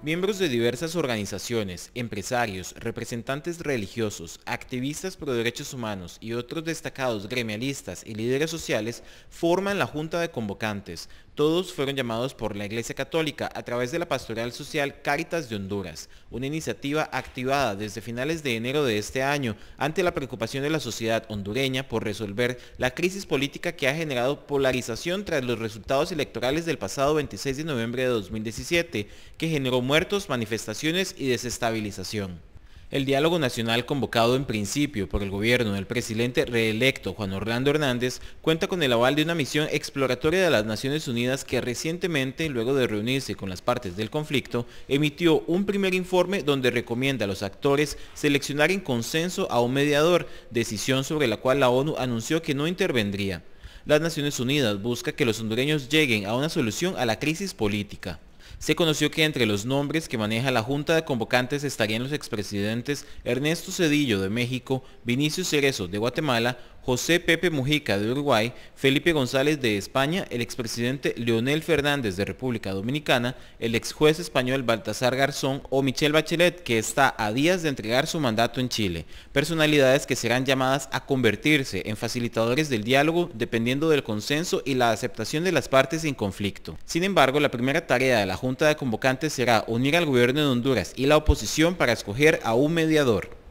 Miembros de diversas organizaciones, empresarios, representantes religiosos, activistas pro derechos humanos y otros destacados gremialistas y líderes sociales forman la Junta de Convocantes, todos fueron llamados por la Iglesia Católica a través de la Pastoral Social Cáritas de Honduras, una iniciativa activada desde finales de enero de este año ante la preocupación de la sociedad hondureña por resolver la crisis política que ha generado polarización tras los resultados electorales del pasado 26 de noviembre de 2017, que generó muertos, manifestaciones y desestabilización. El diálogo nacional convocado en principio por el gobierno del presidente reelecto Juan Orlando Hernández cuenta con el aval de una misión exploratoria de las Naciones Unidas que recientemente, luego de reunirse con las partes del conflicto, emitió un primer informe donde recomienda a los actores seleccionar en consenso a un mediador, decisión sobre la cual la ONU anunció que no intervendría. Las Naciones Unidas busca que los hondureños lleguen a una solución a la crisis política se conoció que entre los nombres que maneja la Junta de Convocantes estarían los expresidentes Ernesto Cedillo de México, Vinicio Cerezo de Guatemala, José Pepe Mujica de Uruguay, Felipe González de España, el expresidente Leonel Fernández de República Dominicana, el exjuez español Baltasar Garzón o Michel Bachelet, que está a días de entregar su mandato en Chile. Personalidades que serán llamadas a convertirse en facilitadores del diálogo dependiendo del consenso y la aceptación de las partes en conflicto. Sin embargo, la primera tarea de la Junta de Convocantes será unir al gobierno de Honduras y la oposición para escoger a un mediador.